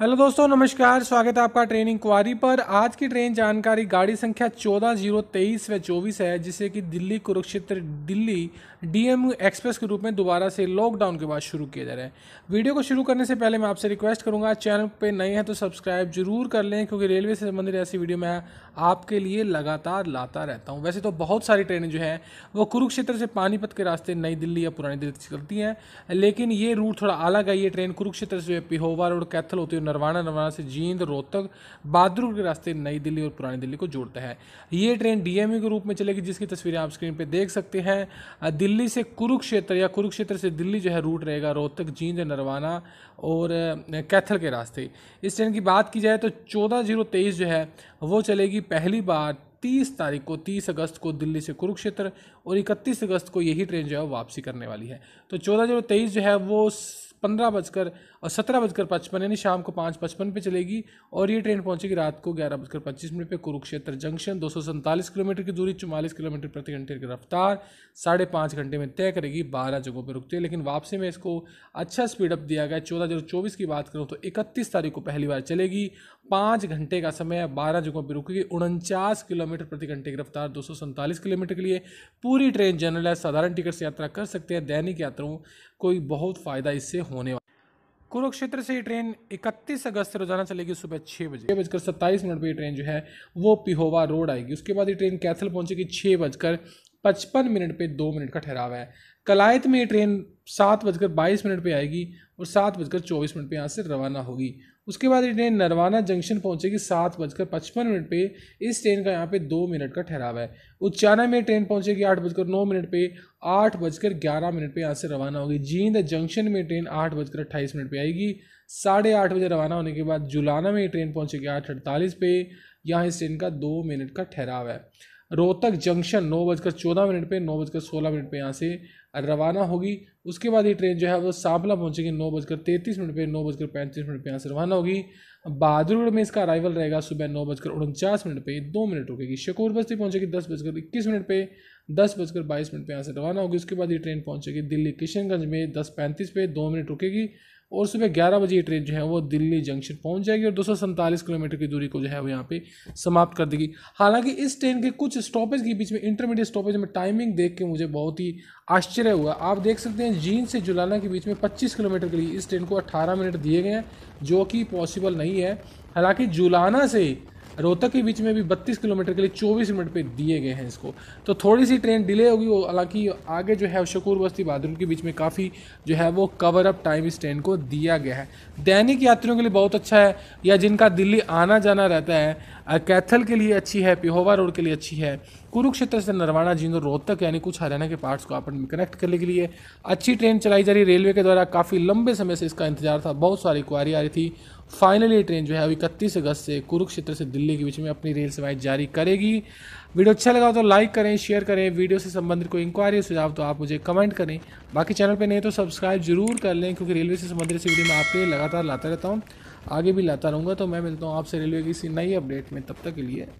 hello दोस्तों नमस्कार स्वागत है आपका ट्रेन क्वारी पर आज की ट्रेन जानकारी गाड़ी संख्या चौदह जीरो तेईस व चौबीस है जिसे कि दिल्ली कुरुक्षेत्र दिल्ली डीएम एक्सप्रेस के रूप में दोबारा से लॉकडाउन के बाद शुरू किया जा रहा है वीडियो को शुरू करने से पहले मैं आपसे रिक्वेस्ट करूंगा चैनल पर नए हैं तो सब्सक्राइब जरूर कर लें क्योंकि रेलवे से संबंधित ऐसी वीडियो मैं आपके लिए लगातार लाता रहता हूँ वैसे तो बहुत सारी ट्रेनें जो हैं वो कुरुक्षेत्र से पानीपत के रास्ते नई दिल्ली या पुरानी दिल्ली चलती हैं लेकिन ये रूट थोड़ा अलग है ये ट्रेन कुरुक्षेत्र से पिहोवा रोड कैथल होती है नरवाना नरवाना से जींद रोहतक बहादुर के रास्ते नई दिल्ली और पुरानी दिल्ली को जोड़ता है ये ट्रेन डीएमयू के रूप में चलेगी जिसकी तस्वीरें आप स्क्रीन पर देख सकते हैं दिल्ली से कुरुक्षेत्र या कुरुक्षेत्र से दिल्ली जो है रूट रहेगा रोहतक जींद नरवाना और कैथल के रास्ते इस ट्रेन की बात की जाए तो चौदह जीरो तेईस जो है वो चलेगी पहली बार तीस तारीख को तीस अगस्त को दिल्ली से कुरुक्षेत्र और इकतीस अगस्त को यही ट्रेन जो है वापसी करने वाली है तो चौदह जीरो तेईस जो है वो पंद्रह बजकर और सत्रह बजकर पचपन यानी शाम को पाँच पचपन पर चलेगी और ये ट्रेन पहुंचेगी रात को ग्यारह बजकर पच्चीस मिनट पर कुरुक्षेत्र जंक्शन दो किलोमीटर की दूरी चौवालीस किलोमीटर प्रति घंटे की रफ्तार साढ़े पाँच घंटे में तय करेगी बारह जगहों पर रुकती है लेकिन वापसी में इसको अच्छा स्पीडअप दिया गया चौदह जीरो चौबीस की बात करूँ तो इकतीस तारीख को पहली बार चलेगी पाँच घंटे का समय बारह जगहों पर रुकेगी उनचास किलोमीटर प्रति घंटे की रफ्तार दो किलोमीटर के लिए पूरी ट्रेन जनरल है साधारण टिकट से यात्रा कर सकते हैं दैनिक यात्राओं कोई बहुत फ़ायदा इससे होने वाला कुरुक्षेत्र से ये ट्रेन 31 अगस्त से रोजाना चलेगी सुबह छः बजे छः बजकर सत्ताईस मिनट पर ये ट्रेन जो है वो पिहोवा रोड आएगी उसके बाद ये ट्रेन कैथल पहुंचेगी छः बजकर पचपन मिनट पे दो मिनट का ठहराव है कलायत में ये ट्रेन सात बजकर बाईस मिनट पर आएगी और सात बजकर चौबीस मिनट पर यहाँ से रवाना होगी उसके बाद ये ट्रेन नरवाना जंक्शन पहुंचेगी सात बजकर पचपन मिनट पे इस ट्रेन का यहाँ पे दो मिनट का ठहराव है उच्चाना में ट्रेन पहुंचेगी आठ बजकर नौ मिनट पे आठ बजकर ग्यारह मिनट पे यहाँ से रवाना होगी जींद जंक्शन में ट्रेन आठ बजकर अट्ठाईस मिनट पे आएगी साढ़े आठ बजे रवाना होने के बाद जुलाना में ट्रेन पहुंचेगी आठ अड़तालीस पे यहाँ इस ट्रेन का दो मिनट का ठहराव है रोहतक जंक्शन नौ बजकर चौदह मिनट पे नौ बजकर सोलह मिनट पे यहाँ से रवाना होगी उसके बाद ये ट्रेन जो है वो सांपला पहुँचेगी नौ बजकर तैंतीस मिनट पे नौ बजकर पैंतीस मिनट पे यहाँ से रवाना होगी बहादुरगढ़ में इसका अराइवल रहेगा सुबह नौ बजकर उनचास मिनट पे दो मिनट रुकेगी शकोर बस्ती पहुँचेगी दस बजकर इक्कीस मिनट पर दस बजकर बाईस मिनट पर यहाँ से रवाना होगी उसके बाद ये ट्रेन पहुँचेगी दिल्ली किशनगंज में दस पैंतीस पे दो मिनट रुकेगी और सुबह ग्यारह बजे ट्रेन जो है वो दिल्ली जंक्शन पहुंच जाएगी और दो किलोमीटर की दूरी को जो है वो यहाँ पे समाप्त कर देगी हालांकि इस ट्रेन के कुछ स्टॉपेज के बीच में इंटरमीडिएट स्टॉपेज में टाइमिंग देख के मुझे बहुत ही आश्चर्य हुआ आप देख सकते हैं जींद से जुलाना के बीच में 25 किलोमीटर के लिए इस ट्रेन को 18 मिनट दिए गए हैं जो कि पॉसिबल नहीं है हालांकि जुलाना से रोहतक के बीच में भी 32 किलोमीटर के लिए 24 मिनट पे दिए गए हैं इसको तो थोड़ी सी ट्रेन डिले होगी हालांकि आगे जो है शकूर बस्ती बहादुर के बीच में काफ़ी जो है वो कवर अप टाइम इस ट्रेन को दिया गया है दैनिक यात्रियों के लिए बहुत अच्छा है या जिनका दिल्ली आना जाना रहता है कैथल के लिए अच्छी है पिहोवा रोड के लिए अच्छी है कुरुक्षेत्र से नरवाना जिंदौर रोहतक यानी कुछ हरियाणा के पार्ट्स को अपन में कनेक्ट करने के लिए अच्छी ट्रेन चलाई जा रही रेलवे के द्वारा काफ़ी लंबे समय से इसका इंतजार था बहुत सारी क्वारी आ रही थी फाइनली ट्रेन जो है अब इकतीस अगस्त से कुरुक्षेत्र से दिल्ली के बीच में अपनी रेल सेवाएँ जारी करेगी वीडियो अच्छा लगा तो लाइक करें शेयर करें वीडियो से संबंधित कोई इंक्वायरी सुझाव तो आप मुझे कमेंट करें बाकी चैनल पर नहीं तो सब्सक्राइब जरूर कर लें क्योंकि रेलवे से संबंधित इस वीडियो मैं आपके लिए लगातार लाता रहता हूँ आगे भी लाता रहूँगा तो मैं मिलता हूँ आपसे रेलवे की इसी नई अपडेट में तब तक के लिए